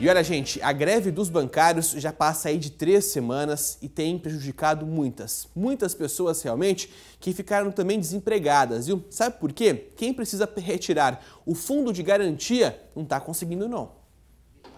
E olha, gente, a greve dos bancários já passa aí de três semanas e tem prejudicado muitas, muitas pessoas realmente que ficaram também desempregadas, viu? Sabe por quê? Quem precisa retirar o fundo de garantia não está conseguindo, não.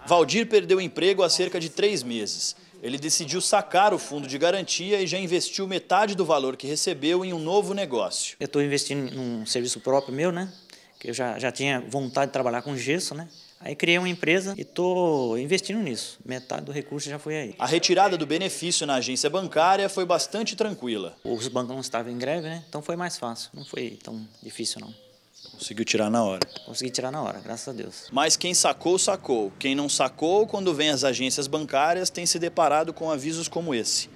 Valdir perdeu emprego há cerca de três meses. Ele decidiu sacar o fundo de garantia e já investiu metade do valor que recebeu em um novo negócio. Eu estou investindo num serviço próprio meu, né? Que eu já, já tinha vontade de trabalhar com gesso, né? Aí criei uma empresa e estou investindo nisso. Metade do recurso já foi aí. A retirada do benefício na agência bancária foi bastante tranquila. Os bancos não estavam em greve, né? Então foi mais fácil. Não foi tão difícil, não. Conseguiu tirar na hora? Consegui tirar na hora, graças a Deus. Mas quem sacou, sacou. Quem não sacou, quando vem as agências bancárias, tem se deparado com avisos como esse.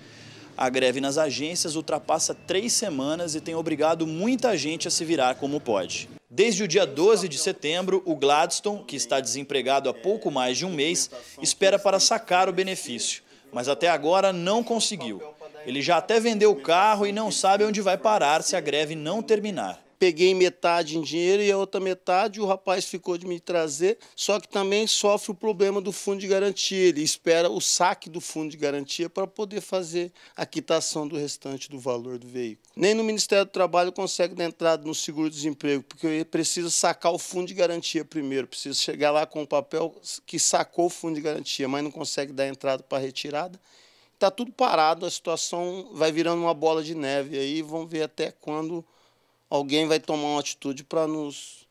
A greve nas agências ultrapassa três semanas e tem obrigado muita gente a se virar como pode. Desde o dia 12 de setembro, o Gladstone, que está desempregado há pouco mais de um mês, espera para sacar o benefício, mas até agora não conseguiu. Ele já até vendeu o carro e não sabe onde vai parar se a greve não terminar peguei metade em dinheiro e a outra metade o rapaz ficou de me trazer, só que também sofre o problema do fundo de garantia. Ele espera o saque do fundo de garantia para poder fazer a quitação do restante do valor do veículo. Nem no Ministério do Trabalho consegue dar entrada no seguro-desemprego, porque precisa sacar o fundo de garantia primeiro, precisa chegar lá com o papel que sacou o fundo de garantia, mas não consegue dar entrada para retirada está tudo parado, a situação vai virando uma bola de neve. Aí vamos ver até quando alguém vai tomar uma atitude para nos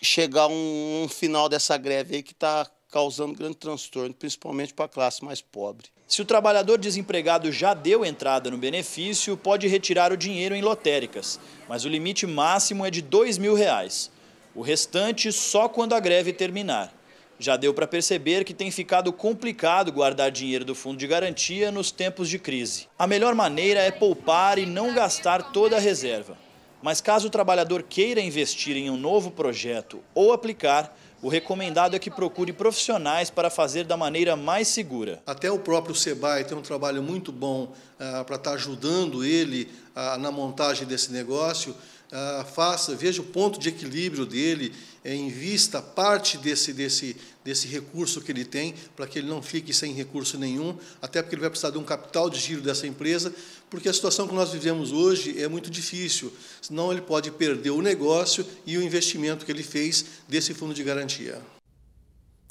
chegar um, um final dessa greve aí que está causando grande transtorno, principalmente para a classe mais pobre. Se o trabalhador desempregado já deu entrada no benefício, pode retirar o dinheiro em lotéricas, mas o limite máximo é de R$ 2.000. O restante só quando a greve terminar. Já deu para perceber que tem ficado complicado guardar dinheiro do fundo de garantia nos tempos de crise. A melhor maneira é poupar e não gastar toda a reserva. Mas caso o trabalhador queira investir em um novo projeto ou aplicar, o recomendado é que procure profissionais para fazer da maneira mais segura. Até o próprio SEBAE tem um trabalho muito bom eh, para estar tá ajudando ele ah, na montagem desse negócio ah, faça, veja o ponto de equilíbrio dele, é, invista parte desse, desse, desse recurso que ele tem, para que ele não fique sem recurso nenhum, até porque ele vai precisar de um capital de giro dessa empresa, porque a situação que nós vivemos hoje é muito difícil, senão ele pode perder o negócio e o investimento que ele fez desse fundo de garantia.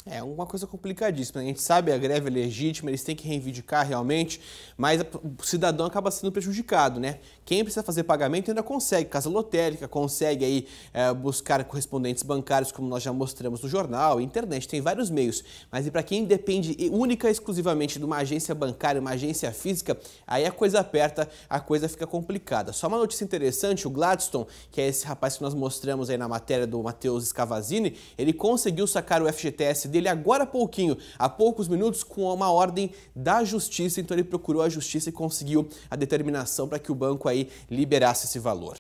É uma coisa complicadíssima. A gente sabe a greve é legítima, eles têm que reivindicar realmente, mas o cidadão acaba sendo prejudicado, né? Quem precisa fazer pagamento ainda consegue, casa lotérica, consegue aí é, buscar correspondentes bancários, como nós já mostramos no jornal, internet, tem vários meios. Mas e para quem depende única e exclusivamente de uma agência bancária, uma agência física, aí a coisa aperta, a coisa fica complicada. Só uma notícia interessante, o Gladstone, que é esse rapaz que nós mostramos aí na matéria do Matheus Scavazini, ele conseguiu sacar o FGTS dele agora há pouquinho, há poucos minutos, com uma ordem da justiça. Então ele procurou a justiça e conseguiu a determinação para que o banco aí liberasse esse valor.